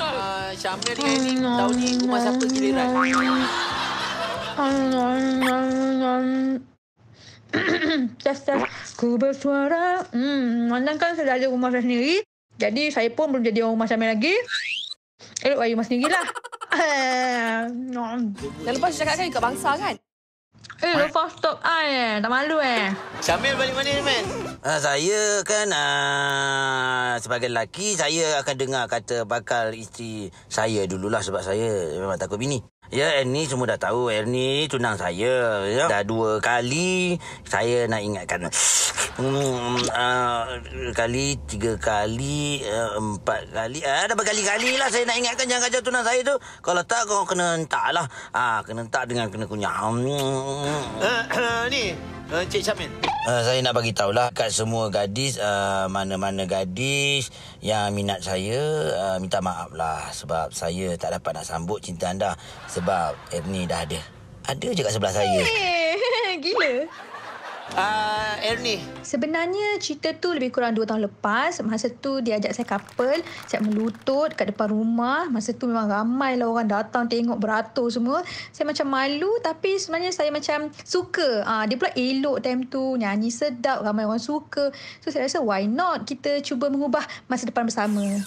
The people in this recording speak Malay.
Ah, Syamil dengan Aini no, tahun ni no, kumpul siapa giliran? Test test Ku bersuara hmm, Mandang kan saya dah ada rumah saya sendiri Jadi saya pun belum jadi orang rumah saya lagi Elok bayi rumah sendiri lah eh, Dan lepas saya cakap kan ikut bangsa kan Eh, lepas stop air. Eh. Tak malu eh. Syamil balik mana ni, Man? Uh, saya kan uh, sebagai lelaki, saya akan dengar kata bakal isteri saya dululah sebab saya memang takut bini. Ya Ernie semua dah tahu Ernie tunang saya ya. Dah dua kali Saya nak ingatkan hmm, uh, Kali Tiga kali uh, Empat kali uh, Dah berkali-kali lah Saya nak ingatkan Jangan kacau tunang saya tu Kalau tak kau kena entak lah uh, Kena entak dengan kena kunyah hmm. uh, uh, Ni Encik eh, Syamil Uh, saya nak bagi tahulah kat semua gadis uh, mana-mana gadis yang minat saya uh, minta maaf lah sebab saya tak dapat nak sambut cinta anda sebab app dah ada. Ada je kat sebelah saya. Hey, eh, gila. Uh, Ernie. Sebenarnya cerita tu lebih kurang dua tahun lepas. Masa tu dia ajak saya couple. Siap melutut kat depan rumah. Masa tu memang ramai lah orang datang tengok beratur semua. Saya macam malu tapi sebenarnya saya macam suka. Uh, dia pula elok time tu. Nyanyi sedap. Ramai orang suka. So saya rasa why not kita cuba mengubah masa depan bersama.